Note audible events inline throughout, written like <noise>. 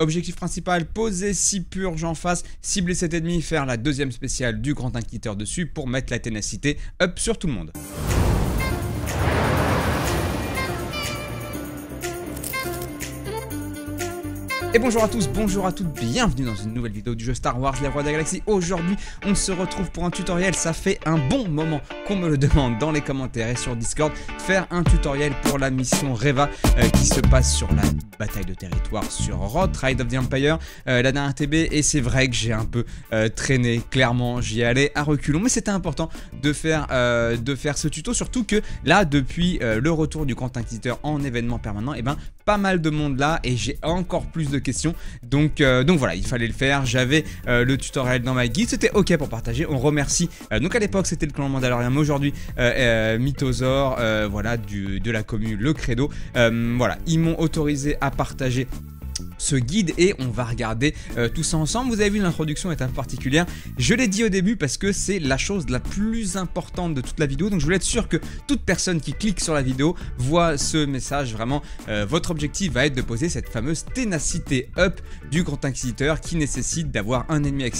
Objectif principal, poser 6 purges en face, cibler cet ennemi, faire la deuxième spéciale du grand inquisiteur dessus pour mettre la ténacité up sur tout le monde. Et bonjour à tous, bonjour à toutes, bienvenue dans une nouvelle vidéo du jeu Star Wars Les Rois de la Galaxie. Aujourd'hui, on se retrouve pour un tutoriel, ça fait un bon moment qu'on me le demande dans les commentaires et sur Discord, faire un tutoriel pour la mission Reva euh, qui se passe sur la bataille de territoire sur Rot, Ride of the Empire, euh, la dernière TB, et c'est vrai que j'ai un peu euh, traîné, clairement j'y allais à reculons, mais c'était important de faire, de faire ce tuto, surtout que là, depuis le retour du compte inquisiteur en événement permanent, et eh ben mal de monde là et j'ai encore plus de questions. Donc, euh, donc voilà, il fallait le faire. J'avais euh, le tutoriel dans ma guide. C'était ok pour partager. On remercie. Euh, donc à l'époque, c'était le clan Mandalorian. Mais aujourd'hui, Mythosaur, voilà, du, de la commune, le credo. voilà, ils m'ont autorisé à partager ce guide et on va regarder euh, tout ça ensemble. Vous avez vu, l'introduction est un peu particulière. Je l'ai dit au début parce que c'est la chose la plus importante de toute la vidéo. Donc je voulais être sûr que toute personne qui clique sur la vidéo voit ce message. Vraiment, euh, votre objectif va être de poser cette fameuse ténacité up du Grand Inquisiteur qui nécessite d'avoir un ennemi avec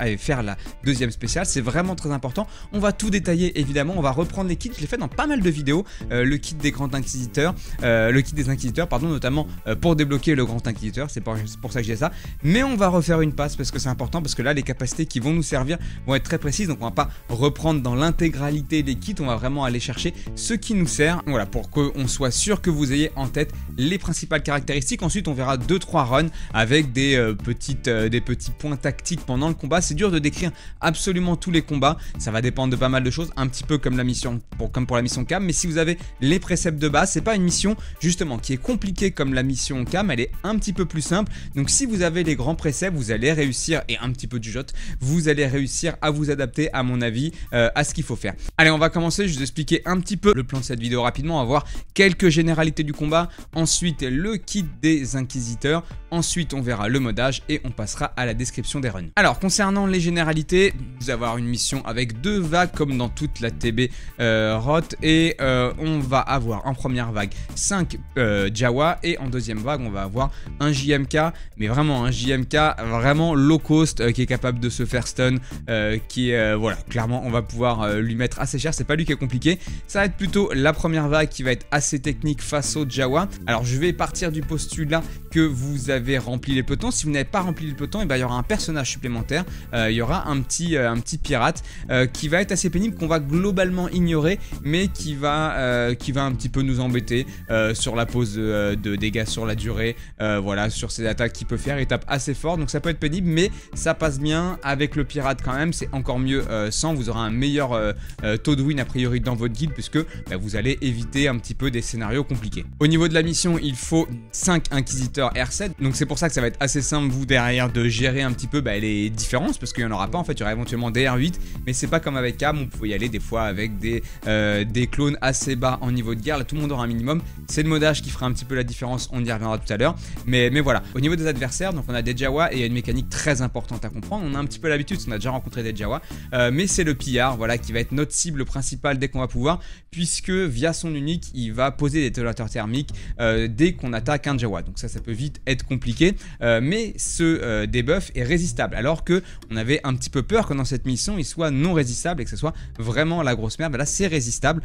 à faire la deuxième spéciale. C'est vraiment très important. On va tout détailler évidemment. On va reprendre les kits. Je l'ai fait dans pas mal de vidéos. Euh, le kit des Grands Inquisiteurs, le kit des Inquisiteurs, pardon, notamment pour débloquer le Grand Inquisiteur c'est pour, pour ça que j'ai ça. Mais on va refaire une passe parce que c'est important, parce que là, les capacités qui vont nous servir vont être très précises. Donc on va pas reprendre dans l'intégralité des kits, on va vraiment aller chercher ce qui nous sert. Voilà, pour qu'on soit sûr que vous ayez en tête les principales caractéristiques. Ensuite, on verra 2-3 runs avec des, euh, petites, euh, des petits points tactiques pendant le combat. C'est dur de décrire absolument tous les combats. Ça va dépendre de pas mal de choses, un petit peu comme, la mission, pour, comme pour la mission CAM. Mais si vous avez les préceptes de base, c'est pas une mission justement qui est compliquée comme la mission CAM. Elle est un petit peu plus simple. Donc si vous avez les grands préceptes, vous allez réussir, et un petit peu du jot, vous allez réussir à vous adapter, à mon avis, euh, à ce qu'il faut faire. Allez, on va commencer, je vous expliquer un petit peu le plan de cette vidéo rapidement, avoir quelques généralités du combat, ensuite le kit des inquisiteurs, ensuite on verra le modage et on passera à la description des runs. Alors concernant les généralités, vous avoir une mission avec deux vagues comme dans toute la TB euh, Rot et euh, on va avoir en première vague 5 euh, Jawa et en deuxième vague on va avoir un JMK, mais vraiment un hein, JMK vraiment low cost euh, qui est capable de se faire stun, euh, qui est euh, voilà clairement on va pouvoir lui mettre assez cher. C'est pas lui qui est compliqué. Ça va être plutôt la première vague qui va être assez technique face au Jawa. Alors je vais partir du postulat que vous avez rempli les pelotons. Si vous n'avez pas rempli les pelotons, eh ben, il y aura un personnage supplémentaire. Il y aura un petit un petit pirate qui va être assez pénible, qu'on va globalement ignorer, mais qui va qui va un petit peu nous embêter sur la pose de, dégâts sur la durée. voilà, sur ses attaques qu'il peut faire. Il tape assez fort, donc ça peut être pénible, mais ça passe bien avec le pirate quand même. C'est encore mieux euh, sans. Vous aurez un meilleur euh, euh, taux de win a priori dans votre guide, puisque bah, vous allez éviter un petit peu des scénarios compliqués. Au niveau de la mission, il faut 5 inquisiteurs R7. Donc c'est pour ça que ça va être assez simple, vous derrière, de gérer un petit peu bah, les différences, parce qu'il n'y en aura pas. En fait, il y aura éventuellement des R8, mais c'est pas comme avec Cam, on pouvait y aller des fois avec des, des clones assez bas en niveau de guerre. Là, tout le monde aura un minimum. C'est le modage qui fera un petit peu la différence, on y reviendra tout à l'heure. Mais, mais voilà. Au niveau des adversaires, donc on a des Jawa et il y a une mécanique très importante à comprendre. On a un petit peu l'habitude, on a déjà rencontré des Jawa, euh, mais c'est le pillard, voilà, qui va être notre cible principale dès qu'on va pouvoir, puisque via son unique, il va poser des détonateurs thermiques euh, dès qu'on attaque un Jawa. Donc ça, ça peut vite être compliqué, euh, mais ce debuff est résistable. Alors que on avait un petit peu peur que dans cette mission, il soit non résistable et que ce soit vraiment la grosse merde. là, c'est résistable,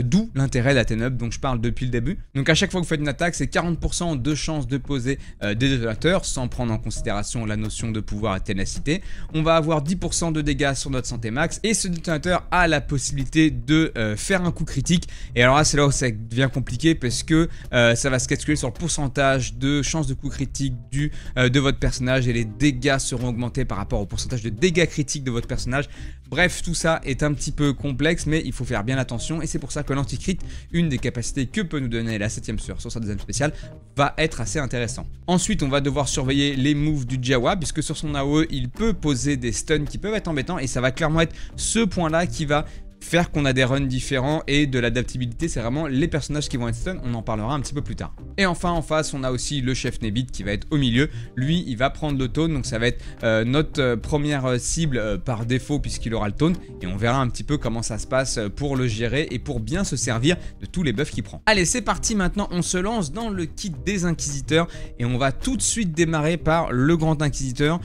d'où l'intérêt la Up, donc je parle depuis le début. Donc à chaque fois que vous faites une attaque, c'est 40% de chance de poser euh, des détonateurs sans prendre en considération la notion de pouvoir et ténacité. On va avoir 10% de dégâts sur notre santé max, et ce détonateur a la possibilité de euh, faire un coup critique. Et alors là, c'est là où ça devient compliqué, parce que euh, ça va se calculer sur le pourcentage de chances de coup critique du, de votre personnage, et les dégâts seront augmentés par rapport au pourcentage de dégâts critiques de votre personnage. Bref, tout ça est un petit peu complexe, mais il faut faire bien attention, et c'est pour ça que l'anticrit, une des capacités que peut nous donner la 7ème sur sa deuxième spéciale, va être assez intéressant. Ensuite, on va devoir surveiller les moves du Jawa, puisque sur son AOE, il peut poser des stuns qui peuvent être embêtants, et ça va clairement être ce point-là qui va faire qu'on a des runs différents et de l'adaptabilité, c'est vraiment les personnages qui vont être stun, on en parlera un petit peu plus tard. Et enfin en face, on a aussi le chef Nebit qui va être au milieu, lui il va prendre le taunt, donc ça va être euh, notre euh, première euh, cible par défaut puisqu'il aura le taunt, et on verra un petit peu comment ça se passe pour le gérer et pour bien se servir de tous les buffs qu'il prend. Allez c'est parti maintenant, on se lance dans le kit des inquisiteurs et on va tout de suite démarrer par le grand inquisiteur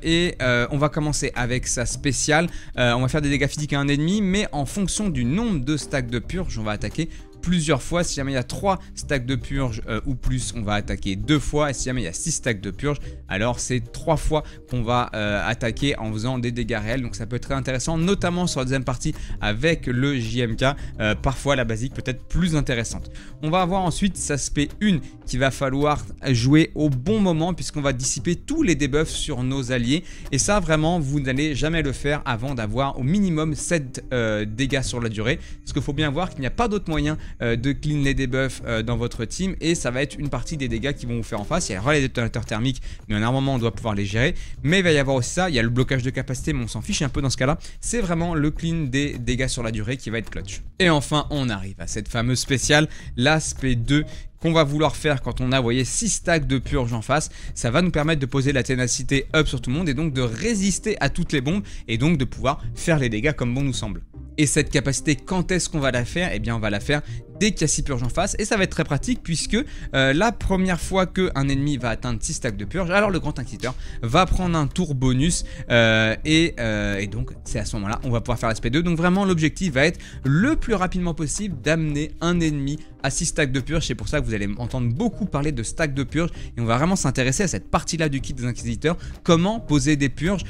et on va commencer avec sa spéciale, on va faire des dégâts physiques à un ennemi mais en fonction du nombre de stacks de purge, on va attaquer plusieurs fois. Si jamais il y a 3 stacks de purge euh, ou plus, on va attaquer deux fois. Et si jamais il y a 6 stacks de purge, alors c'est trois fois qu'on va euh, attaquer en faisant des dégâts réels. Donc ça peut être très intéressant, notamment sur la deuxième partie avec le JMK. Euh, parfois la basique peut être plus intéressante. On va avoir ensuite cet aspect 1 qui va falloir jouer au bon moment puisqu'on va dissiper tous les debuffs sur nos alliés. Et ça vraiment, vous n'allez jamais le faire avant d'avoir au minimum 7 dégâts sur la durée. Parce qu'il faut bien voir qu'il n'y a pas d'autre moyen euh, de clean les debuffs euh, dans votre team et ça va être une partie des dégâts qui vont vous faire en face. Il y a les relais thermiques mais en un moment on doit pouvoir les gérer. Mais il va y avoir aussi ça, il y a le blocage de capacité, mais on s'en fiche un peu dans ce cas-là. C'est vraiment le clean des dégâts sur la durée qui va être clutch. Et enfin, on arrive à cette fameuse spéciale, l'aspect 2 qu'on va vouloir faire quand on a, 6 stacks de purge en face. Ça va nous permettre de poser la ténacité up sur tout le monde et donc de résister à toutes les bombes et donc de pouvoir faire les dégâts comme bon nous semble. Et cette capacité, quand est-ce qu'on va la faire Eh bien, on va la faire dès qu'il y a 6 purges en face. Et ça va être très pratique puisque euh, la première fois qu'un ennemi va atteindre 6 stacks de purge, alors le grand inquisiteur va prendre un tour bonus. Euh, euh, et, donc c'est à ce moment-là, on va pouvoir faire l'aspect 2. Donc vraiment l'objectif va être le plus rapidement possible d'amener un ennemi à 6 stacks de purge. C'est pour ça que vous allez entendre beaucoup parler de stacks de purge. Et on va vraiment s'intéresser à cette partie-là du kit des inquisiteurs. Comment poser des purges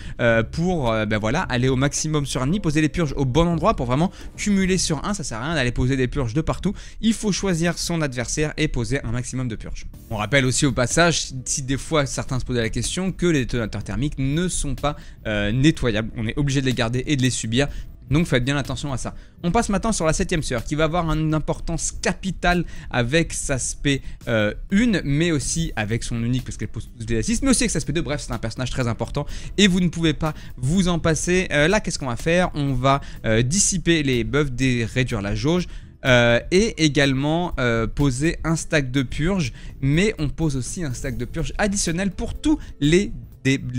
pour ben voilà, aller au maximum sur un ennemi, poser les purges au bon endroit pour vraiment cumuler sur un. Ça sert à rien d'aller poser des purges de partout il faut choisir son adversaire et poser un maximum de purge. On rappelle aussi au passage, si des fois certains se posaient la question, que les détonateurs thermiques ne sont pas euh, nettoyables. On est obligé de les garder et de les subir donc faites bien attention à ça. On passe maintenant sur la 7ème sœur qui va avoir une importance capitale avec sa spé 1 euh, mais aussi avec son unique parce qu'elle pose tous les assists mais aussi avec sa spé 2. Bref, c'est un personnage très important et vous ne pouvez pas vous en passer. Euh, là, qu'est-ce qu'on va faire On va dissiper les buffs, des, réduire la jauge, euh, et également euh, poser un stack de purge, mais on pose aussi un stack de purge additionnel pour tous les,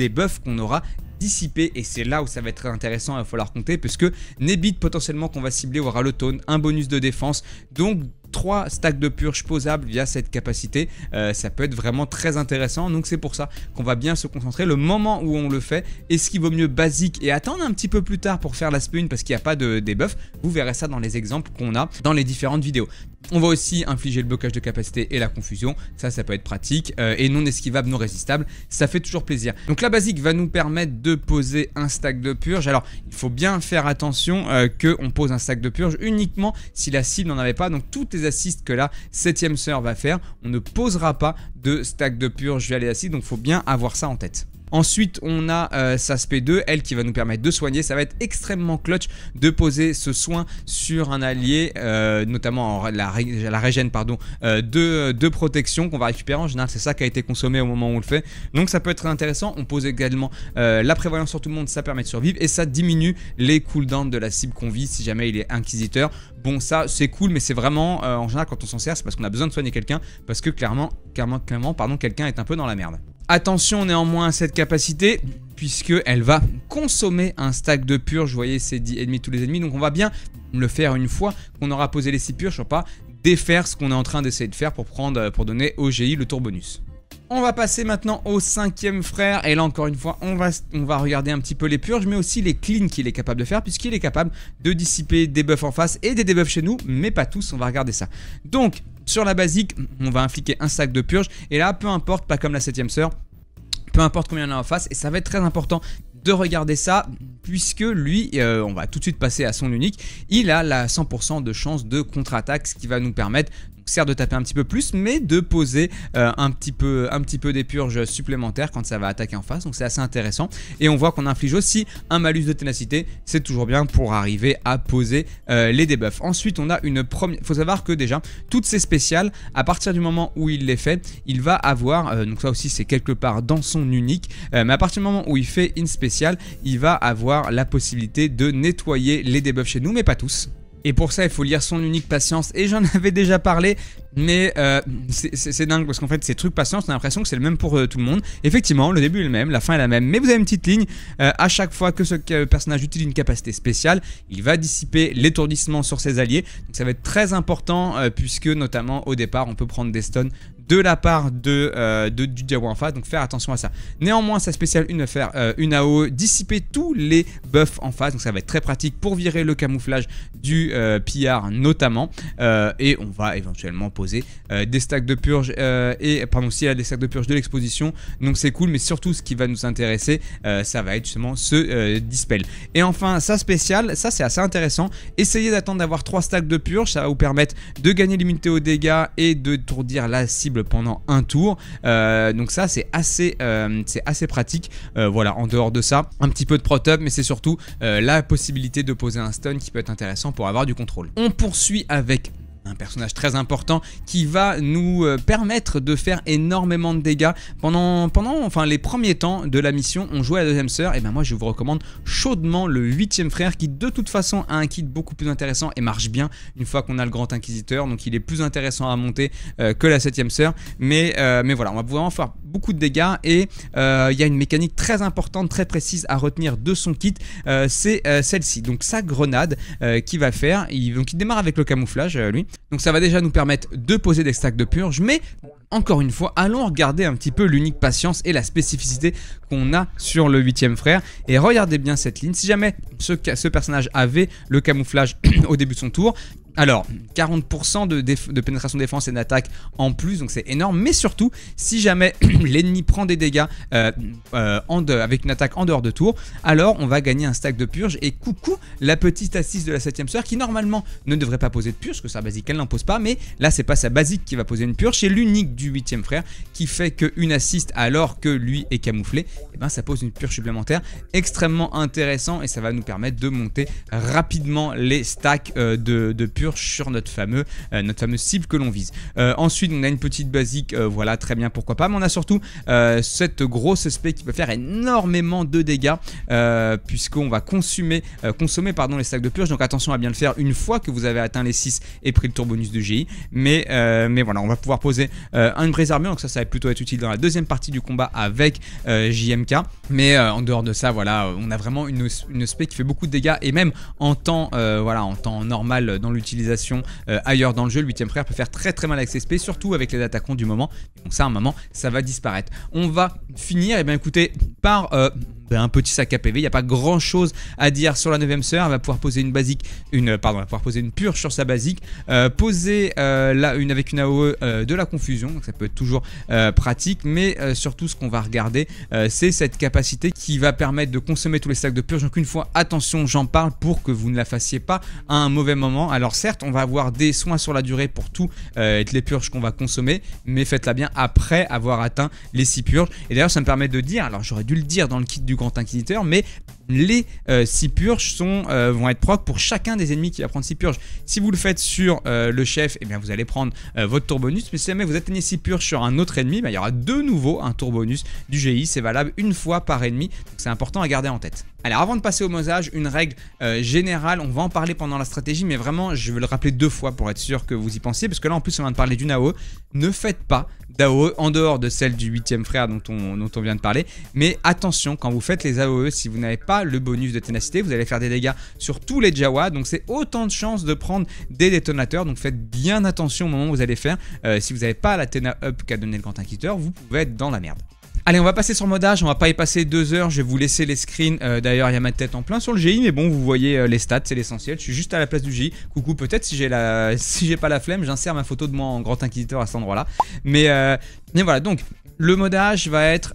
buffs qu'on aura dissipés et c'est là où ça va être très intéressant, il va falloir compter puisque Nebit potentiellement qu'on va cibler aura le taunt, un bonus de défense, donc 3 stacks de purge posables via cette capacité. Euh, ça peut être vraiment très intéressant. Donc c'est pour ça qu'on va bien se concentrer. Le moment où on le fait, est-ce qu'il vaut mieux basique et attendre un petit peu plus tard pour faire la spune parce qu'il n'y a pas de debuff Vous verrez ça dans les exemples qu'on a dans les différentes vidéos. On va aussi infliger le blocage de capacité et la confusion, ça ça peut être pratique, euh, et non esquivable, non résistable, ça fait toujours plaisir. Donc la basique va nous permettre de poser un stack de purge, alors il faut bien faire attention euh, qu'on pose un stack de purge uniquement si la cible n'en avait pas, donc toutes les Assiste que la 7ème sœur va faire. On ne posera pas de stack de purge via les assis, donc faut bien avoir ça en tête. Ensuite, on a euh, sa SP2, elle qui va nous permettre de soigner. Ça va être extrêmement clutch de poser ce soin sur un allié, euh, notamment la, régène pardon, euh, de, de, protection qu'on va récupérer. En général, c'est ça qui a été consommé au moment où on le fait. Donc ça peut être intéressant. On pose également la prévoyance sur tout le monde, ça permet de survivre et ça diminue les cooldowns de la cible qu'on vit si jamais il est inquisiteur. Bon, ça c'est cool, mais c'est vraiment en général quand on s'en sert, c'est parce qu'on a besoin de soigner quelqu'un, parce que clairement, clairement, clairement, pardon, quelqu'un est un peu dans la merde. Attention néanmoins à cette capacité puisque elle va consommer un stack de purge. Vous voyez, c'est 10 ennemis tous les ennemis. Donc on va bien le faire une fois qu'on aura posé les 6 purges, je sais pas, défaire ce qu'on est en train d'essayer de faire pour, prendre, euh, pour donner au GI le tour bonus. On va passer maintenant au cinquième frère et là encore une fois on va, on va regarder un petit peu les purges mais aussi les cleans qu'il est capable de faire puisqu'il est capable de dissiper des buffs en face et des debuffs chez nous mais pas tous on va regarder ça. Donc sur la basique, on va infliger un sac de purge. Et là, peu importe, pas comme la 7ème sœur, peu importe combien il en a en face. Et ça va être très important de regarder ça puisque lui, euh, on va tout de suite passer à son unique, il a la 100% de chance de contre-attaque, ce qui va nous permettre sert de taper un petit peu plus, mais de poser euh, un, petit peu, un petit peu des purges supplémentaires quand ça va attaquer en face. Donc c'est assez intéressant. Et on voit qu'on inflige aussi un malus de ténacité. C'est toujours bien pour arriver à poser euh, les debuffs. Ensuite, on a une première... faut savoir que déjà, toutes ces spéciales, à partir du moment où il les fait, il va avoir... Euh, donc ça aussi, c'est quelque part dans son unique. mais à partir du moment où il fait une spéciale, il va avoir la possibilité de nettoyer les debuffs chez nous, mais pas tous. Et pour ça, il faut lire son unique patience. Et j'en <laughs> avais déjà parlé, mais euh, c'est dingue parce qu'en fait, ces trucs patience, on a l'impression que c'est le même pour euh, tout le monde. Effectivement, le début est le même, la fin est la même, mais vous avez une petite ligne. Euh, à chaque fois que ce personnage utilise une capacité spéciale, il va dissiper l'étourdissement sur ses alliés. Donc ça va être très important puisque notamment au départ, on peut prendre des stuns de la part de, euh, du Diabo en face, donc faire attention à ça. Néanmoins, sa spéciale une faire euh, une AO, dissiper tous les buffs en face, donc ça va être très pratique pour virer le camouflage du euh, pillard notamment, et on va éventuellement poser des stacks de purge, et pardon, si a des stacks de purge de l'exposition, donc c'est cool, mais surtout ce qui va nous intéresser, ça va être justement ce dispel. Et enfin, sa spéciale, ça c'est assez intéressant, essayez d'attendre d'avoir 3 stacks de purge, ça va vous permettre de gagner l'immunité aux dégâts et de tourdir la cible pendant un tour. Euh, donc ça, c'est assez, euh, assez pratique. Euh, voilà, en dehors de ça, un petit peu de prot mais c'est surtout la possibilité de poser un stun qui peut être intéressant pour avoir du contrôle. On poursuit avec un personnage très important qui va nous euh, permettre de faire énormément de dégâts. Pendant, pendant enfin, les premiers temps de la mission, on jouait à la deuxième sœur, et ben moi je vous recommande chaudement le huitième frère qui de toute façon a un kit beaucoup plus intéressant et marche bien une fois qu'on a le grand inquisiteur, donc il est plus intéressant à monter euh, que la septième sœur. Mais, euh, mais voilà, on va pouvoir en faire beaucoup de dégâts et il y a une mécanique très importante, très précise à retenir de son kit, c'est celle-ci. Donc sa grenade qui va faire, donc il démarre avec le camouflage lui, donc ça va déjà nous permettre de poser des stacks de purge, mais encore une fois, allons regarder un petit peu l'unique patience et la spécificité qu'on a sur le huitième frère. Et regardez bien cette ligne. Si jamais ce, personnage avait le camouflage <clears throat> au début de son tour, alors, 40% de, de, pénétration défense et d'attaque en plus, donc c'est énorme. Mais surtout, si jamais <clears throat> l'ennemi prend des dégâts euh, euh, en avec une attaque en dehors de tour, alors on va gagner un stack de purge. Et coucou, la petite assise de la 7ème sœur qui normalement ne devrait pas poser de purge, parce que sa basique elle n'en pose pas, mais là c'est pas sa basique qui va poser une purge, c'est l'unique du 8 frère qui fait qu'une assiste alors que lui est camouflé, et eh ben ça pose une purge supplémentaire extrêmement intéressant et ça va nous permettre de monter rapidement les stacks euh, de, de sur notre fameux euh, notre fameuse cible que l'on vise. Euh, ensuite on a une petite basique, voilà très bien pourquoi pas, mais on a surtout cette grosse spé qui peut faire énormément de dégâts puisqu'on va consommer pardon, les stacks de purge, donc attention à bien le faire une fois que vous avez atteint les 6 et pris le tour bonus de GI, mais, mais voilà on va pouvoir poser une vraie armure, donc ça, ça va plutôt être utile dans la deuxième partie du combat avec euh, JMK. Mais euh, en dehors de ça, voilà, on a vraiment une, une qui fait beaucoup de dégâts et même en temps, euh, voilà, en temps normal dans l'utilisation ailleurs dans le jeu, le 8ème frère peut faire très très mal avec ses SP, surtout avec les attaquants du moment. Donc ça, à un moment, ça va disparaître. On va finir, et eh bien écoutez, par ben, un petit sac à PV. Il n'y a pas grand chose à dire sur la 9ème sœur. Elle va pouvoir poser une basique, une, euh, pardon, va pouvoir poser une pure sur sa basique. Euh, poser euh, une avec une AOE de la confusion, ça peut être toujours pratique. Mais surtout, ce qu'on va regarder, c'est cette capacité qui va permettre de consommer tous les sacs de purge. Donc, une fois, attention, j'en parle pour que vous ne la fassiez pas à un mauvais moment. Alors, certes, on va avoir des soins sur la durée pour tous les purges qu'on va consommer, mais faites-la bien après avoir atteint les 6 purges. Et d'ailleurs, ça me permet de dire, alors j'aurais dû le dire dans le kit du grand inquisiteur, mais les 6 euh, purges sont, euh, vont être proc pour chacun des ennemis qui va prendre 6 purges. Si vous le faites sur euh, le chef, eh bien, vous allez prendre votre tour bonus. Mais si jamais vous atteignez 6 purges sur un autre ennemi, bah, il y aura de nouveau un tour bonus du GI. C'est valable une fois par ennemi. Donc c'est important à garder en tête. Alors avant de passer au mosage, une règle générale, on va en parler pendant la stratégie, mais vraiment je vais le rappeler deux fois pour être sûr que vous y pensiez, parce que là en plus on vient de parler d'une AOE. Ne faites pas d'AOE en dehors de celle du 8 frère dont on, dont on vient de parler, mais attention, quand vous faites les AOE, si vous n'avez pas le bonus de ténacité, vous allez faire des dégâts sur tous les Jawa, donc c'est autant de chances de prendre des détonateurs, donc faites bien attention au moment où vous allez faire, euh, si vous n'avez pas la Tena Up qu'a donné le Grand Inquisiteur, vous pouvez être dans la merde. Allez, on va passer sur modage, on va pas y passer deux heures, je vais vous laisser les screens, euh, d'ailleurs il y a ma tête en plein sur le GI, mais bon, vous voyez euh, les stats, c'est l'essentiel, je suis juste à la place du GI, coucou, peut-être si j'ai la... <laughs> si j'ai pas la flemme, j'insère ma photo de moi en grand inquisiteur à cet endroit-là, mais, mais voilà, donc... Le modage va être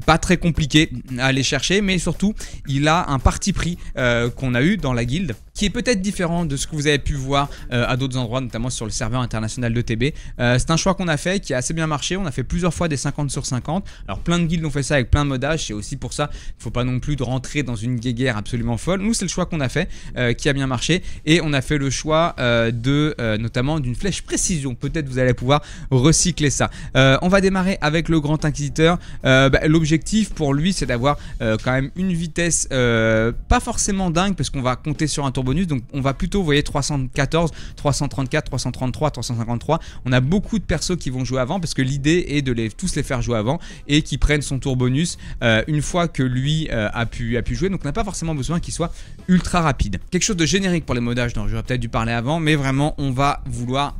pas très compliqué à aller chercher, mais surtout il a un parti pris euh, qu'on a eu dans la guilde qui est peut-être différent de ce que vous avez pu voir euh, à d'autres endroits, notamment sur le serveur international de TB. Euh, c'est un choix qu'on a fait qui a assez bien marché. On a fait plusieurs fois des 50 sur 50. Alors plein de guildes ont fait ça avec plein de modages. C'est aussi pour ça qu'il faut pas non plus de rentrer dans une guéguerre absolument folle. Nous, c'est le choix qu'on a fait euh, qui a bien marché. Et on a fait le choix de notamment d'une flèche précision. Peut-être vous allez pouvoir recycler ça. on va démarrer avec le Grand Inquisiteur. Bah, l'objectif pour lui, c'est d'avoir quand même une vitesse pas forcément dingue parce qu'on va compter sur un tour bonus. Donc on va plutôt, vous voyez, 314, 334, 333, 353. On a beaucoup de persos qui vont jouer avant parce que l'idée est de les, tous les faire jouer avant et qui prennent son tour bonus euh, une fois que lui euh, a, pu, a pu jouer. Donc on n'a pas forcément besoin qu'il soit ultra rapide. Quelque chose de générique pour les modages dont j'aurais peut-être dû parler avant, mais vraiment on va vouloir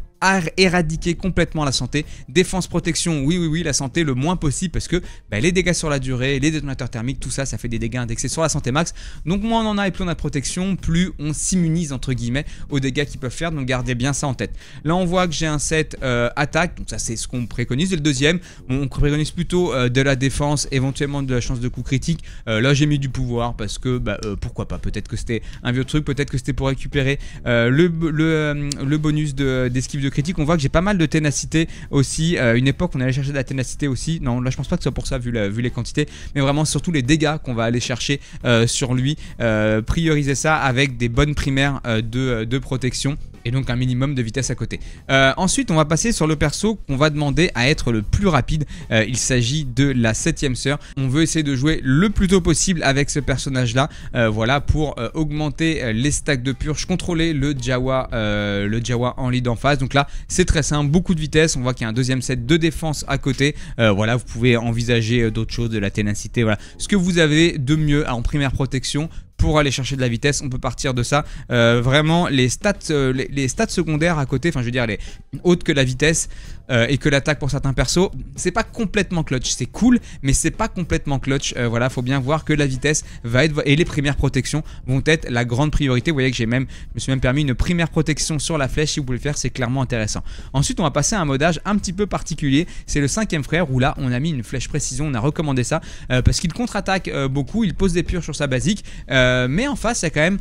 éradiquer complètement la santé. Défense, protection, oui, oui, oui, la santé le moins possible parce que bah, les dégâts sur la durée, les détonateurs thermiques, tout ça, ça fait des dégâts indexés sur la santé max. Donc moins on en a et plus on a de protection, plus on s'immunise entre guillemets aux dégâts qu'ils peuvent faire. Donc gardez bien ça en tête. Là, on voit que j'ai un set euh, attaque, donc ça c'est ce qu'on préconise. Et le deuxième, on préconise plutôt euh, de la défense, éventuellement de la chance de coup critique. Euh, là, j'ai mis du pouvoir parce que bah, pourquoi pas. Peut-être que c'était un vieux truc, peut-être que c'était pour récupérer le, le, bonus d'esquive de critique, on voit que j'ai pas mal de ténacité aussi. Euh, une époque, on allait chercher de la ténacité aussi. Non, là, je pense pas que ce soit pour ça, vu, la, vu les quantités, mais vraiment surtout les dégâts qu'on va aller chercher euh, sur lui. Euh, prioriser ça avec des bonnes primaires de protection et donc un minimum de vitesse à côté. Euh, ensuite, on va passer sur le perso qu'on va demander à être le plus rapide. Euh, il s'agit de la septième sœur. On veut essayer de jouer le plus tôt possible avec ce personnage-là, euh, voilà, pour augmenter les stacks de purge, contrôler le Jawa, le Jawa en lead en face. Donc là, c'est très simple, beaucoup de vitesse. On voit qu'il y a un deuxième set de défense à côté. voilà, vous pouvez envisager d'autres choses, de la ténacité, voilà, ce que vous avez de mieux en primaire protection pour aller chercher de la vitesse. On peut partir de ça. Euh, vraiment, les stats, euh, les, les, stats secondaires à côté, enfin, je veux dire, les hautes que la vitesse, euh, et que l'attaque pour certains persos, c'est pas complètement clutch. C'est cool, mais c'est pas complètement clutch. Euh, voilà, faut bien voir que la vitesse va être et les premières protections vont être la grande priorité. Vous voyez que j'ai même, je me suis même permis une première protection sur la flèche. Si vous voulez le faire, c'est clairement intéressant. Ensuite, on va passer à un modage un petit peu particulier. C'est le cinquième frère où là, on a mis une flèche précision. On a recommandé ça euh, parce qu'il contre-attaque beaucoup. Il pose des purs sur sa basique, mais en face, il y a quand même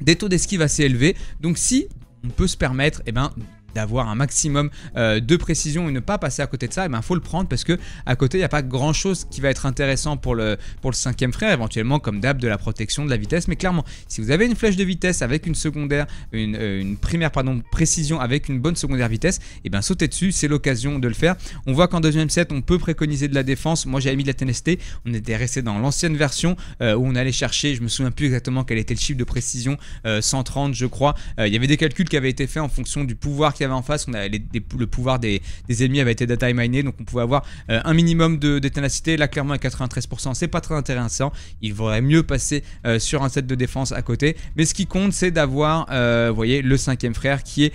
des taux d'esquive assez élevés. Donc si on peut se permettre, eh ben, d'avoir un maximum euh, de précision et ne pas passer à côté de ça, il eh ben, faut le prendre parce que à côté, il n'y a pas grand chose qui va être intéressant pour le, pour le cinquième frère, éventuellement comme d'hab de la protection, de la vitesse. Mais clairement, si vous avez une flèche de vitesse avec une secondaire, une, euh, primaire pardon, précision avec une bonne secondaire vitesse, et eh bien sautez dessus, c'est l'occasion de le faire. On voit qu'en deuxième set, on peut préconiser de la défense. Moi j'avais mis de la TNST, on était resté dans l'ancienne version euh, où on allait chercher, je me souviens plus exactement quel était le chiffre de précision, 130 je crois. Il y avait des calculs qui avaient été faits en fonction du pouvoir qui en face. On avait le pouvoir des, ennemis avait été data miné, donc on pouvait avoir euh, un minimum de, de, ténacité. Là, clairement, à 93%, c'est pas très intéressant. Il vaudrait mieux passer euh, sur un set de défense à côté. Mais ce qui compte, c'est d'avoir, euh, voyez, le cinquième frère qui est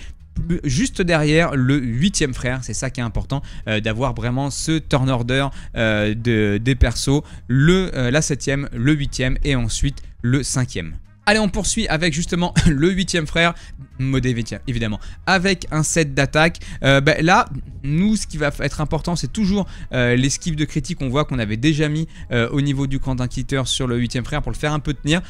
juste derrière le huitième frère. C'est ça qui est important, d'avoir vraiment ce turn order de, des persos, le, la septième, le huitième et ensuite le cinquième. Allez, on poursuit avec justement <laughs> le huitième frère modé évidemment, avec un set d'attaque. Euh, bah, là, nous, ce qui va être important, c'est toujours euh, l'esquive de critique on voit qu'on avait déjà mis euh, au niveau du grand quitter sur le 8 frère pour le faire un peu tenir.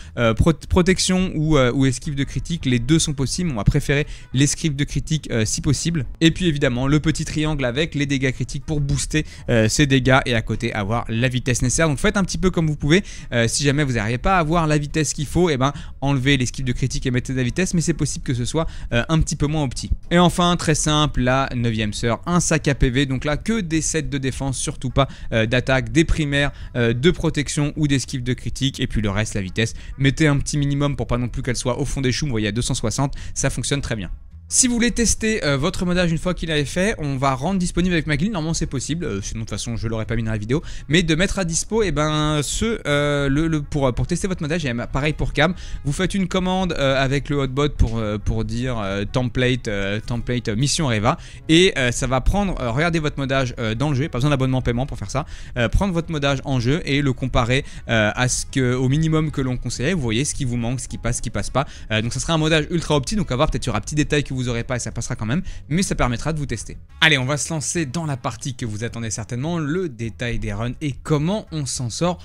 protection ou, ou esquive de critique, les deux sont possibles. On va préférer l'esquive de critique si possible. Et puis évidemment, le petit triangle avec les dégâts critiques pour booster ses dégâts et à côté avoir la vitesse nécessaire. Donc faites un petit peu comme vous pouvez. si jamais vous n'arrivez pas à avoir la vitesse qu'il faut, et eh ben enlevez l'esquive de critique et mettez de la vitesse, mais c'est possible que ce soit euh, un petit peu moins opti. Et enfin, très simple, la 9ème sœur, un sac à PV, donc là que des sets de défense, surtout pas euh, d'attaque, des primaires, euh, de protection ou d'esquive de critique, et puis le reste, la vitesse. Mettez un petit minimum pour pas non plus qu'elle soit au fond des choux, vous voyez à 260, ça fonctionne très bien. Si vous voulez tester euh, votre modage une fois qu'il avait fait, on va rendre disponible avec Maglin, normalement c'est possible, euh, sinon de toute façon je l'aurais pas mis dans la vidéo, mais de mettre à dispo et eh ben ce euh, le, pour, pour tester votre modage eh, pareil pour Cam, vous faites une commande avec le hotbot pour, pour dire template template mission Reva et ça va prendre regardez votre modage dans le jeu, pas besoin d'abonnement paiement pour faire ça, prendre votre modage en jeu et le comparer à ce que au minimum que l'on conseillait, vous voyez ce qui vous manque, ce qui passe, ce qui passe pas. donc ça sera un modage ultra optique, donc à voir peut-être sur y petit détail que vous vous pas et ça passera quand même, mais ça permettra de vous tester. Allez, on va se lancer dans la partie que vous attendez certainement, le détail des runs et comment on s'en sort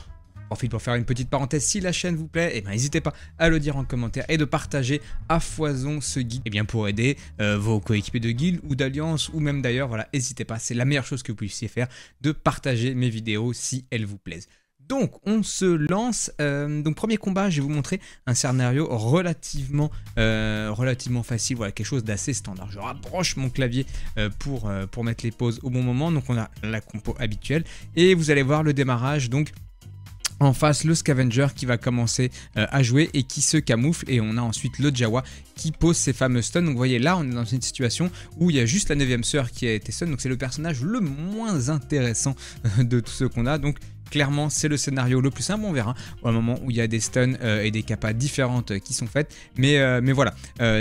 profite pour faire une petite parenthèse, si la chaîne vous plaît, et eh ben, n'hésitez pas à le dire en commentaire et de partager à foison ce guide et eh bien, pour aider euh, vos coéquipiers de guild ou d'alliance ou même d'ailleurs, voilà, n'hésitez pas, c'est la meilleure chose que vous puissiez faire de partager mes vidéos si elles vous plaisent. Donc on se lance. Euh, donc premier combat, je vais vous montrer un scénario relativement, euh, relativement facile, voilà quelque chose d'assez standard. Je rapproche mon clavier euh, pour, pour mettre les pauses au bon moment. Donc on a la compo habituelle et vous allez voir le démarrage. Donc en face le scavenger qui va commencer à jouer et qui se camoufle et on a ensuite le Jawa qui pose ses fameux stuns. Donc vous voyez là on est dans une situation où il y a juste la 9ème sœur qui a été stun donc c'est le personnage le moins intéressant de tous ceux qu'on a donc Clairement, c'est le scénario le plus simple. On verra au moment où il y a des stuns euh, et des capas différentes euh, qui sont faites. Mais, euh, mais voilà,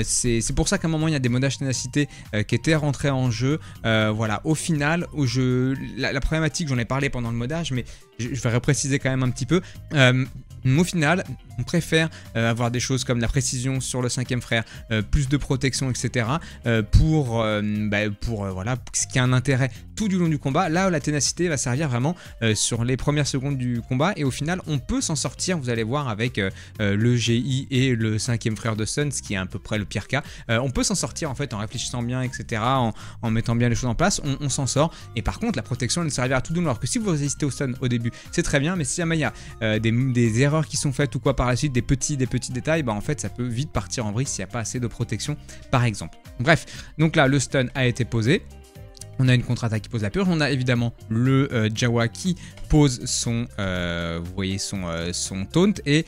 c'est pour ça qu'à un moment, il y a des modages ténacité qui étaient rentrés en jeu. voilà, au final, au jeu, la, problématique, j'en ai parlé pendant le modage, mais je, vais répréciser quand même un petit peu. Mais au final, on préfère euh, avoir des choses comme la précision sur le cinquième frère, euh, plus de protection, etc. Euh, pour, bah, pour voilà, ce qui a un intérêt tout du long du combat. Là, la ténacité va servir vraiment sur les premières secondes du combat et au final, on peut s'en sortir. Vous allez voir avec le GI et le cinquième frère de Sun, ce qui est à peu près le pire cas. on peut s'en sortir en fait en réfléchissant bien, etc. En, mettant bien les choses en place, on, s'en sort. Et par contre, la protection, elle servira à tout du long. Alors que si vous résistez au Sun au début, c'est très bien, mais si y a des, des erreurs qui sont faites ou quoi par suite des petits, des petits détails, bah en fait ça peut vite partir en vrille s'il n'y a pas assez de protection par exemple. Bref, donc là le stun a été posé. On a une contre-attaque qui pose la purge. On a évidemment le euh, Jawa qui pose son, euh, vous voyez son, euh, son taunt et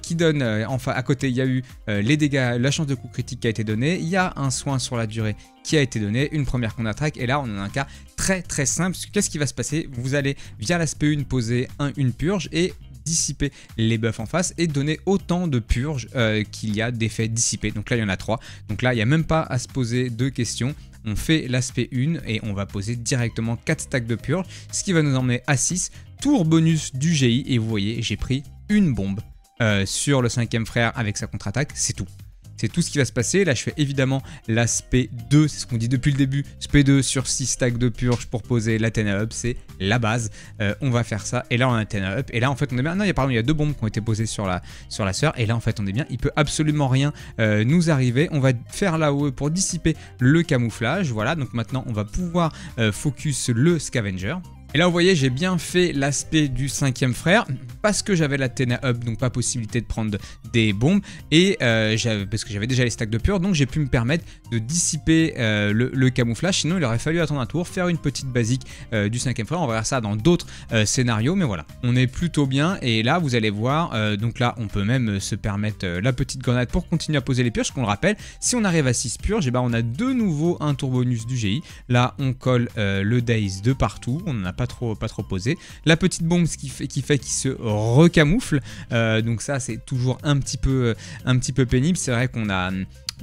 qui donne. enfin, à côté, il y a eu les dégâts, la chance de coup critique qui a été donnée. Il y a un soin sur la durée qui a été donné, une première contre-attaque. Et là, on a un cas très très simple. Qu'est-ce qui va se passer Vous allez via l'aspect 1 poser un, une purge et dissiper les buffs en face et donner autant de purges euh, qu'il y a d'effets dissipés. Donc là, il y en a 3. Donc là, il n'y a même pas à se poser de questions on fait l'aspect 1 et on va poser directement 4 stacks de purge, ce qui va nous emmener à 6, tour bonus du GI, et vous voyez, j'ai pris une bombe euh, sur le cinquième frère avec sa contre-attaque, c'est tout c'est tout ce qui va se passer. Là, je fais évidemment l'aspect 2, c'est ce qu'on dit depuis le début, SP2 sur 6 stacks de purge pour poser l'Athena Up, c'est la base. Euh, on va faire ça, et là on a Athena Up, et là en fait on est bien, non, il y a, pardon, il a deux bombes qui ont été posées sur la, sur la sœur, et là en fait on est bien, il peut absolument rien euh, nous arriver. On va faire là-haut e pour dissiper le camouflage, voilà, donc maintenant on va pouvoir euh, focus le scavenger, et là, vous voyez, j'ai bien fait l'aspect du cinquième frère parce que j'avais la Tena Up, donc pas possibilité de prendre des bombes, et euh, parce que j'avais déjà les stacks de pur, donc j'ai pu me permettre de dissiper euh, le, camouflage. Sinon, il aurait fallu attendre un tour, faire une petite basique euh, du cinquième frère. On va voir ça dans d'autres scénarios, mais voilà, on est plutôt bien. Et là, vous allez voir, donc là, on peut même se permettre la petite grenade pour continuer à poser les purges. Qu'on le rappelle, si on arrive à 6 purges, et eh ben on a de nouveau un tour bonus du GI. Là, on colle le daze de partout, on n'en a pas trop, pas trop posé. La petite bombe qui fait qui fait qu'il se recamoufle. Euh, donc ça c'est toujours un petit peu, euh, un petit peu pénible. C'est vrai qu'on a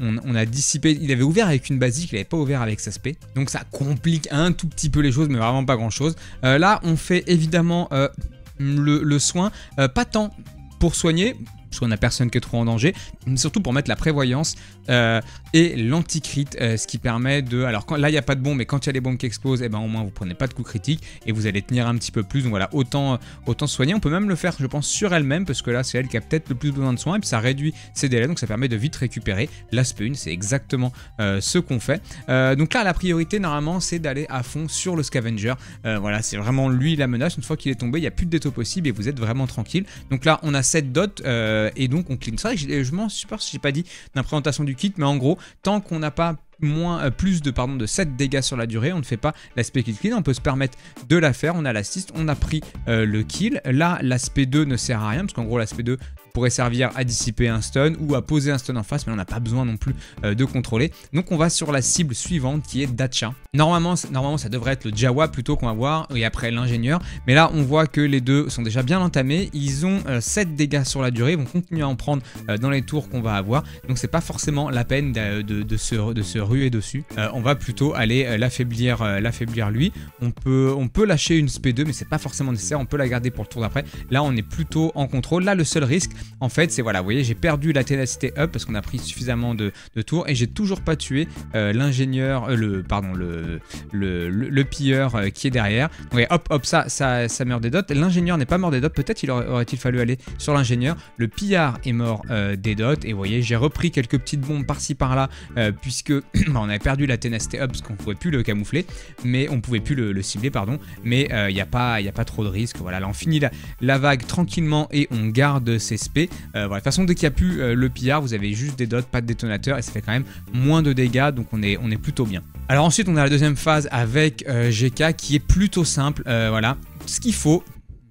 on, a dissipé. Il avait ouvert avec une basique, il n'avait pas ouvert avec sa spé. Donc ça complique un tout petit peu les choses, mais vraiment pas grand chose. Euh, là, on fait évidemment le, soin, pas tant pour soigner, parce qu'on n'a personne qui est trop en danger, surtout pour mettre la prévoyance euh, et l'anticrit, euh, ce qui permet de... Alors là, il n'y a pas de bombe, mais quand il y a des bombes qui explosent, et eh ben, au moins vous prenez pas de coup critique et vous allez tenir un petit peu plus. Donc voilà, autant, euh, autant soigner. On peut même le faire, je pense, sur elle-même, parce que là, c'est elle qui a peut-être le plus besoin de soins, et puis ça réduit ses délais, donc ça permet de vite récupérer. la 1, c'est exactement ce qu'on fait. donc là, la priorité, normalement, c'est d'aller à fond sur le scavenger. voilà, c'est vraiment lui la menace. Une fois qu'il est tombé, il n'y a plus de détaux possible et vous êtes vraiment tranquille. Donc là, on a cette dots. Euh, et donc on clean. C'est vrai que je m'en suis si j'ai pas dit d'une du kit, mais en gros, tant qu'on n'a pas moins, euh, plus de, pardon, de 7 dégâts sur la durée, on ne fait pas l'aspect kill clean, on peut se permettre de la faire, on a l'assist, on a pris euh, le kill, là l'aspect 2 ne sert à rien, parce qu'en gros l'aspect 2 pourrait servir à dissiper un stun ou à poser un stun en face, mais on n'a pas besoin non plus euh, de contrôler. Donc on va sur la cible suivante qui est Dacha. Normalement, normalement ça devrait être le Jawa plutôt qu'on va voir, et après l'ingénieur. Mais là, on voit que les deux sont déjà bien entamés. Ils ont 7 euh, dégâts sur la durée, ils vont continuer à en prendre euh, dans les tours qu'on va avoir. Donc c'est pas forcément la peine de, de, se, de se, ruer dessus. on va plutôt aller l'affaiblir l'affaiblir lui. On peut, on peut lâcher une SP2, mais c'est pas forcément nécessaire. On peut la garder pour le tour d'après. Là, on est plutôt en contrôle. Là, le seul risque, en fait, c'est voilà, vous voyez, j'ai perdu la ténacité up parce qu'on a pris suffisamment de, tours et j'ai toujours pas tué euh, l'ingénieur, euh, le pardon, le, le, pilleur euh, qui est derrière. Donc, hop, hop, ça, ça, ça meurt des dots. L'ingénieur n'est pas mort des dots. Peut-être il aurait-il fallu aller sur l'ingénieur. Le pillard est mort des dots et vous voyez, j'ai repris quelques petites bombes par-ci par-là puisque <clears throat> bah, on avait perdu la ténacité up parce qu'on pouvait plus le camoufler, mais on pouvait plus le, cibler, pardon. Mais il n'y a pas, a pas trop de risque. Voilà, là on finit la, la vague tranquillement et on garde ses euh, de toute façon, dès qu'il n'y a plus euh, le pillard, vous avez juste des dots, pas de détonateur, et ça fait quand même moins de dégâts, donc on est, on est plutôt bien. Alors ensuite, on a la deuxième phase avec euh, GK qui est plutôt simple. voilà, ce qu'il faut,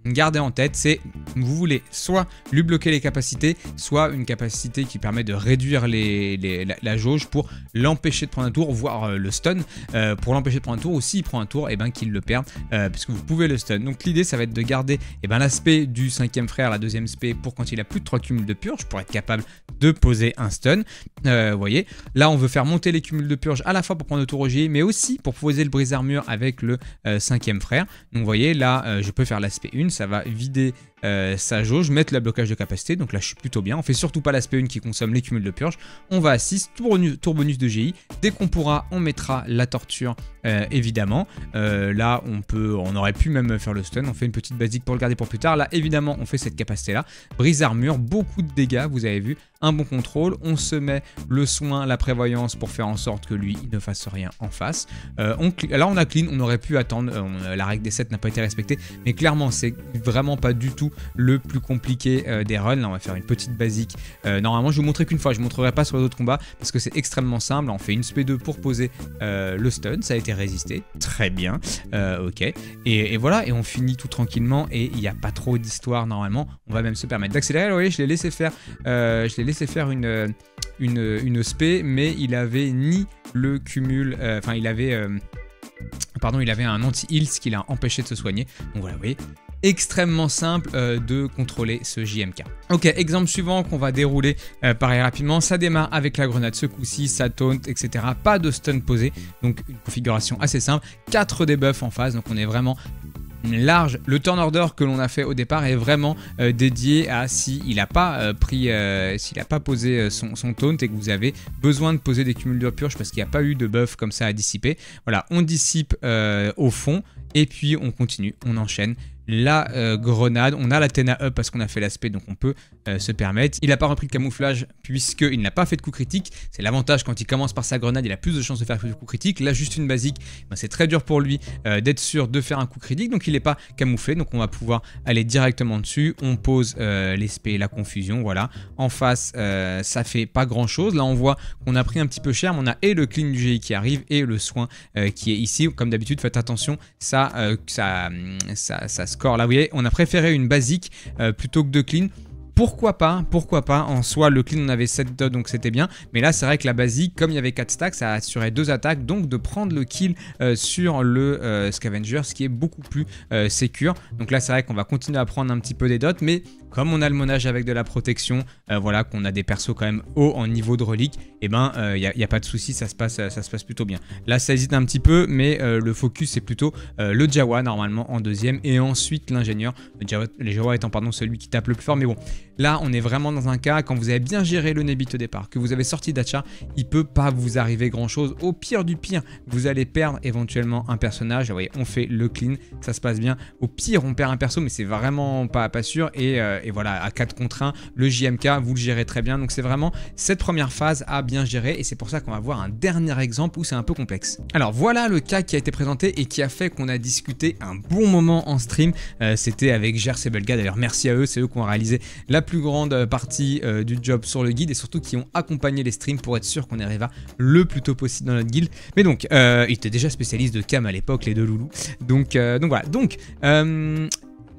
gardez en tête, c'est vous voulez soit lui bloquer les capacités, soit une capacité qui permet de réduire la, jauge pour l'empêcher de prendre un tour, voire euh, le stun, euh, pour l'empêcher de prendre un tour, ou s'il prend un tour, et eh ben qu'il le perde, euh, puisque vous pouvez le stun. Donc l'idée, ça va être de garder eh ben, l'aspect du cinquième frère, la deuxième spé, pour quand il a plus de 3 cumuls de purge, pour être capable de poser un stun. Vous voyez, là on veut faire monter les cumuls de purge à la fois pour prendre le tour au mais aussi pour poser le brise-armure avec le cinquième frère. Donc vous voyez, là je peux faire l'aspect 1, ça va vider euh, ça sa jauge, mettre le blocage de capacité, donc là je suis plutôt bien. On fait surtout pas l'aspect 1 qui consomme les cumuls de purge. On va à 6, tour bonus, de GI. Dès qu'on pourra, on mettra la torture euh, évidemment. Euh, là on peut, on aurait pu même faire le stun, on fait une petite basique pour le garder pour plus tard. Là évidemment on fait cette capacité là. Brise armure, beaucoup de dégâts, vous avez vu, un bon contrôle. On se met le soin, la prévoyance pour faire en sorte que lui il ne fasse rien en face. là on a clean, on aurait pu attendre, la règle des 7 n'a pas été respectée, mais clairement c'est vraiment pas du tout le plus compliqué euh, des runs. Là, on va faire une petite basique. Euh, normalement, je vous montrerai qu'une fois, je ne montrerai pas sur les autres combats parce que c'est extrêmement simple. On fait une sp 2 pour poser euh, le stun, ça a été résisté, très bien, ok. Et, voilà, et on finit tout tranquillement et il n'y a pas trop d'histoire normalement. On va même se permettre d'accélérer. Vous voyez, je l'ai laissé faire, je l'ai laissé faire une, une, une mais il avait ni le cumul, enfin, il avait pardon, il avait un anti-heal, ce qui l'a empêché de se soigner. Donc voilà, vous voyez, extrêmement simple euh, de contrôler ce JMK. Ok, exemple suivant qu'on va dérouler euh, pareil rapidement. Ça démarre avec la grenade ce coup-ci, ça taunt, etc. Pas de stun posé, donc une configuration assez simple. 4 debuffs en phase, donc on est vraiment large. Le turn order que l'on a fait au départ est vraiment euh, dédié à si pas pris, s'il n'a pas posé son, son, taunt et que vous avez besoin de poser des cumul de purge parce qu'il n'y a pas eu de buff comme ça à dissiper. Voilà, on dissipe au fond et puis on continue, on enchaîne la euh, grenade. On a la up parce qu'on a fait l'aspect, donc on peut euh, se permettre. Il n'a pas repris le camouflage puisqu'il n'a pas fait de coup critique. C'est l'avantage quand il commence par sa grenade, il a plus de chances de faire de coup critique. Là, juste une basique, ben, c'est très dur pour lui euh, d'être sûr de faire un coup critique, donc il n'est pas camouflé. Donc on va pouvoir aller directement dessus. On pose et la confusion, voilà. En face, ça fait pas grand chose. Là, on voit qu'on a pris un petit peu cher, mais on a et le clean du GI qui arrive et le soin qui est ici. Comme d'habitude, faites attention, ça, ça, ça, ça se Là, vous voyez, on a préféré une basique euh, plutôt que de clean pourquoi pas, pourquoi pas, en soi le clean on avait 7 dots donc c'était bien, mais là c'est vrai que la basique, comme il y avait 4 stacks, ça assurait 2 attaques, donc de prendre le kill euh, sur le euh, scavenger, ce qui est beaucoup plus euh, sécur. Donc là c'est vrai qu'on va continuer à prendre un petit peu des dots, mais comme on a le monage avec de la protection, voilà qu'on a des persos quand même haut en niveau de relique, et eh ben il n'y a, pas de souci, ça se passe, ça se passe plutôt bien. Là ça hésite un petit peu, mais le focus c'est plutôt le Jawa normalement en deuxième, et ensuite l'ingénieur, le Jawa étant pardon celui qui tape le plus fort, mais bon, Là, on est vraiment dans un cas, quand vous avez bien géré le nébit au départ, que vous avez sorti Dacha, il peut pas vous arriver grand chose. Au pire du pire, vous allez perdre éventuellement un personnage. Vous voyez, on fait le clean, ça se passe bien. Au pire, on perd un perso, mais c'est vraiment pas, pas sûr. Et, euh, voilà, à 4 contre 1, le JMK, vous le gérez très bien. Donc c'est vraiment cette première phase à bien gérer. Et c'est pour ça qu'on va voir un dernier exemple où c'est un peu complexe. Alors voilà le cas qui a été présenté et qui a fait qu'on a discuté un bon moment en stream. Euh, c'était avec et Belga, D'ailleurs, merci à eux, c'est eux qui ont réalisé la plus grande partie euh, du job sur le guide et surtout qui ont accompagné les streams pour être sûr qu'on arrive à le plus tôt possible dans notre guild. Mais donc, euh, il était déjà spécialiste de cam à l'époque, les deux loulous. Donc, euh, donc voilà. Donc, euh...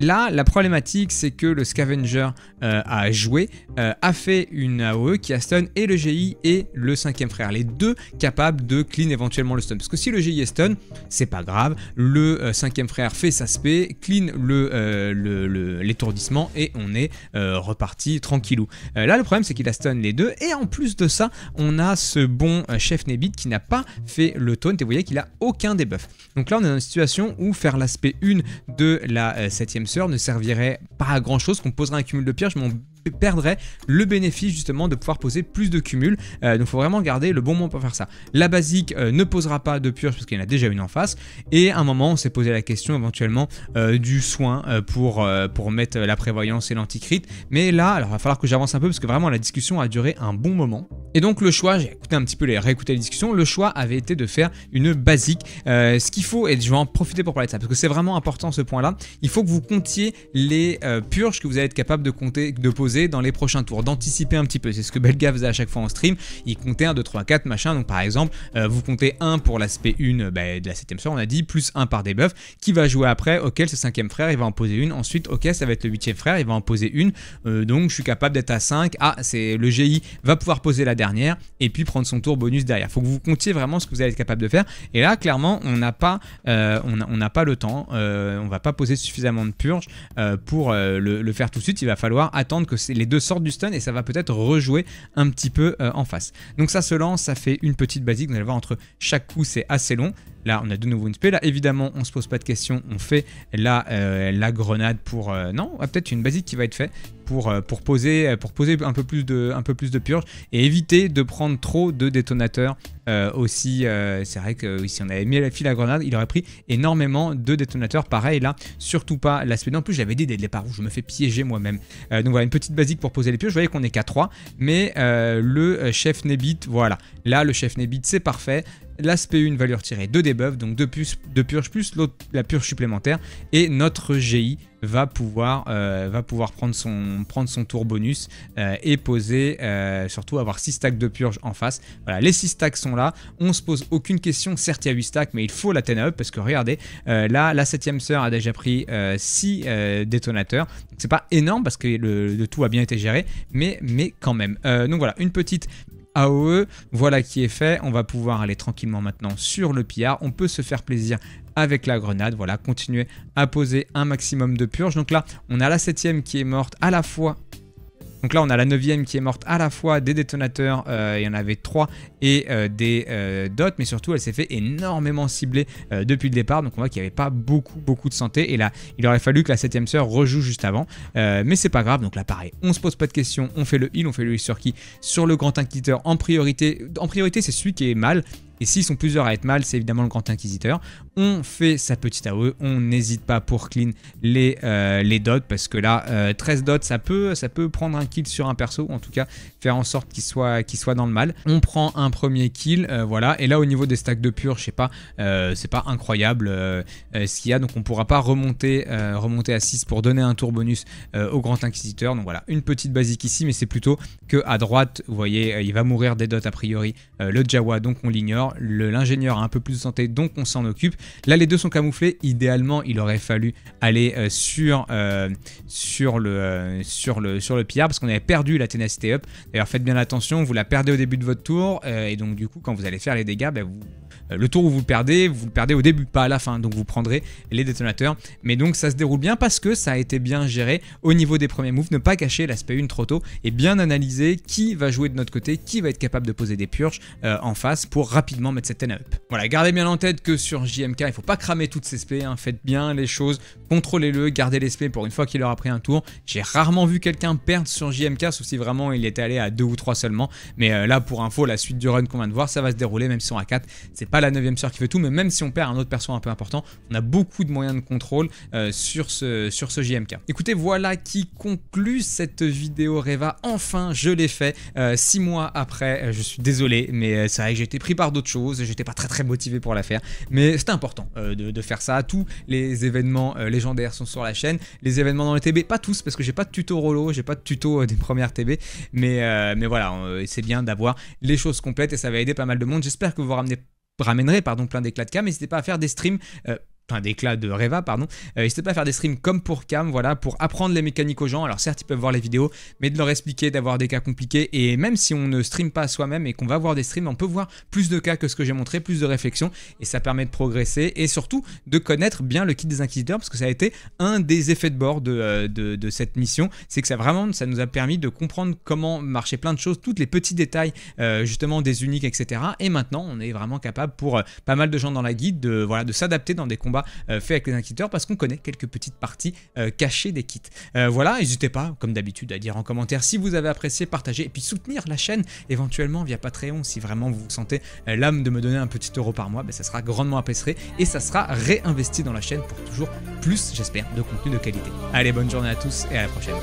Là, la problématique, c'est que le Scavenger euh, a joué, euh, a fait une AOE qui a stun et le GI et le cinquième frère. Les deux capables de clean éventuellement le stun. Parce que si le GI est stun, c'est pas grave. Le euh, cinquième frère fait sa spé, clean l'étourdissement le, et on est reparti tranquillou. là, le problème, c'est qu'il a stun les deux. Et en plus de ça, on a ce bon chef Nebit qui n'a pas fait le taunt. Et vous voyez qu'il a aucun debuff. Donc là, on est dans une situation où faire l'aspect 1 de la 7ème ne servirait pas à grand chose, qu'on poserait un cumul de pierres, Je m'en perdrait le bénéfice justement de pouvoir poser plus de cumul. Euh, donc il faut vraiment garder le bon moment pour faire ça. La basique euh, ne posera pas de purge parce qu'il y en a déjà une en face. Et à un moment, on s'est posé la question éventuellement euh, du soin pour, pour mettre la prévoyance et l'anticrite. Mais là, alors il va falloir que j'avance un peu parce que vraiment la discussion a duré un bon moment. Et donc le choix, j'ai écouté un petit peu les réécouté les discussions, le choix avait été de faire une basique. ce qu'il faut, et je vais en profiter pour parler de ça parce que c'est vraiment important ce point-là, il faut que vous comptiez les purges que vous allez être capable de compter, de poser dans les prochains tours, d'anticiper un petit peu. C'est ce que Belga faisait à chaque fois en stream. Il comptait 1, 2, 3, 4, machin. Donc par exemple, euh, vous comptez 1 pour l'aspect 1 euh, bah, de la 7ème on a dit, plus 1 par debuff, qui va jouer après, ok, ce cinquième frère, il va en poser une. Ensuite, ok, ça va être le 8 frère, il va en poser une. Euh, donc je suis capable d'être à 5. Ah, c'est le GI va pouvoir poser la dernière et puis prendre son tour bonus derrière. Faut que vous comptiez vraiment ce que vous allez être capable de faire. Et là, clairement, on n'a pas, on, n'a pas le temps. on va pas poser suffisamment de purges pour le, faire tout de suite. Il va falloir attendre que les deux sortent du stun et ça va peut-être rejouer un petit peu euh, en face. Donc ça se lance, ça fait une petite basique, vous allez voir entre chaque coup c'est assez long, Là, on a de nouveau une spé. Là, évidemment, on se pose pas de questions. On fait la, euh, la grenade pour... Euh, non, ah, peut-être une basique qui va être faite pour, euh, pour, poser, pour poser un peu, plus de, un peu plus de purge et éviter de prendre trop de détonateurs aussi. c'est vrai que si on avait mis la file à grenade, il aurait pris énormément de détonateurs. Pareil, là, surtout pas la spé. En plus, j'avais dit dès le départ où je me fais piéger moi-même. donc voilà, une petite basique pour poser les purges. Vous voyez qu'on est qu'à 3, mais le chef Nebit, voilà. Là, le chef Nebit, c'est parfait l'aspect 1 va lui retirer 2 debuffs, donc 2 purges de purge plus la purge supplémentaire, et notre GI va pouvoir, euh, va pouvoir prendre, son, prendre son tour bonus euh, et poser, euh, surtout avoir 6 stacks de purge en face. Voilà, les 6 stacks sont là, on se pose aucune question, certes il y a 8 stacks, mais il faut la à up parce que regardez, là la 7ème sœur a déjà pris 6 détonateurs, Ce c'est pas énorme parce que le, tout a bien été géré, mais, mais quand même. donc voilà, une petite AOE. Voilà qui est fait. On va pouvoir aller tranquillement maintenant sur le pillard. On peut se faire plaisir avec la grenade. Voilà, continuer à poser un maximum de purge. Donc là, on a la septième qui est morte à la fois donc là, on a la 9 qui est morte à la fois des détonateurs, euh, il y en avait trois et euh, des euh, dots, mais surtout, elle s'est fait énormément cibler depuis le départ. Donc on voit qu'il n'y avait pas beaucoup, beaucoup de santé. Et là, il aurait fallu que la septième sœur rejoue juste avant. mais c'est pas grave. Donc là, pareil, on se pose pas de questions, on fait le heal, on fait le heal sur qui Sur le grand inquisiteur en priorité. En priorité, c'est celui qui est mal. Et s'ils sont plusieurs à être mal, c'est évidemment le Grand Inquisiteur. On fait sa petite AOE, on n'hésite pas pour clean les, euh, les dots, parce que là, 13 euh, dots, ça peut, ça peut prendre un kill sur un perso, en tout cas faire en sorte qu'il soit, soit dans le mal. On prend un premier kill, euh, voilà. Et là, au niveau des stacks de pur, je sais pas, c'est pas incroyable ce qu'il y a, donc on pourra pas remonter, remonter à 6 pour donner un tour bonus au Grand Inquisiteur. Donc voilà, une petite basique ici, mais c'est plutôt que à droite, vous voyez, il va mourir des dots a priori le Jawa, donc on l'ignore l'ingénieur a un peu plus de santé, donc on s'en occupe. Là, les deux sont camouflés. Idéalement, il aurait fallu aller euh, sur, euh, euh, sur, le, sur, le, sur le pillard parce qu'on avait perdu la ténacité up. D'ailleurs, faites bien attention, vous la perdez au début de votre tour, et donc du coup, quand vous allez faire les dégâts, ben, vous euh, le tour où vous le perdez, vous le perdez au début, pas à la fin. Donc vous prendrez les détonateurs. Mais donc ça se déroule bien parce que ça a été bien géré au niveau des premiers moves. Ne pas cacher l'aspect une trop tôt et bien analyser qui va jouer de notre côté, qui va être capable de poser des purges euh, en face pour rapidement mettre cette N up. Voilà, gardez bien en tête que sur JMK, il faut pas cramer toutes ces spés, hein. faites bien les choses, contrôlez-le, gardez les spés pour une fois qu'il aura pris un tour. J'ai rarement vu quelqu'un perdre sur JMK, sauf si vraiment il était allé à 2 ou 3 seulement. Mais euh, là, pour info, la suite du run qu'on vient de voir, ça va se dérouler, même si on a 4, c'est pas la 9ème sœur qui fait tout, mais même si on perd un autre perso un peu important, on a beaucoup de moyens de contrôle euh, sur, ce, sur JMK. Écoutez, voilà qui conclut cette vidéo Reva. Enfin, je l'ai fait. Euh, six mois après, euh, je suis désolé, mais c'est vrai que j'ai été pris par d'autres choses, j'étais pas très très motivé pour la faire, mais c'était important de, faire ça. Tous les événements légendaires sont sur la chaîne, les événements dans les TB, pas tous, parce que j'ai pas de tuto Rollo, j'ai pas de tuto des premières TB, mais, mais voilà, c'est bien d'avoir les choses complètes et ça va aider pas mal de monde. J'espère que vous ramenez ramènerai pardon, plein d'éclats de cas. N'hésitez pas à faire des streams euh, enfin d'éclat de Reva, pardon. Euh, N'hésitez pas à faire des streams comme pour Cam, voilà, pour apprendre les mécaniques aux gens. Alors certes, ils peuvent voir les vidéos, mais de leur expliquer, d'avoir des cas compliqués. Et même si on ne stream pas soi-même et qu'on va voir des streams, on peut voir plus de cas que ce que j'ai montré, plus de réflexion, et ça permet de progresser et surtout de connaître bien le kit des inquisiteurs, parce que ça a été un des effets de bord de, euh, cette mission, c'est que ça vraiment, ça nous a permis de comprendre comment marchaient plein de choses, tous les petits détails euh, justement des uniques, etc. Et maintenant, on est vraiment capable pour euh, pas mal de gens dans la guide de voilà de s'adapter dans des combats euh, fait avec les inquisiteurs parce qu'on connaît quelques petites parties euh, cachées des kits. Euh, voilà, n'hésitez pas, comme d'habitude, à dire en commentaire si vous avez apprécié, partager et puis soutenir la chaîne éventuellement via Patreon si vraiment vous vous sentez l'âme de me donner un petit euro par mois, ben, ça sera grandement apprécié et ça sera réinvesti dans la chaîne pour toujours plus, j'espère, de contenu de qualité. Allez, bonne journée à tous et à la prochaine.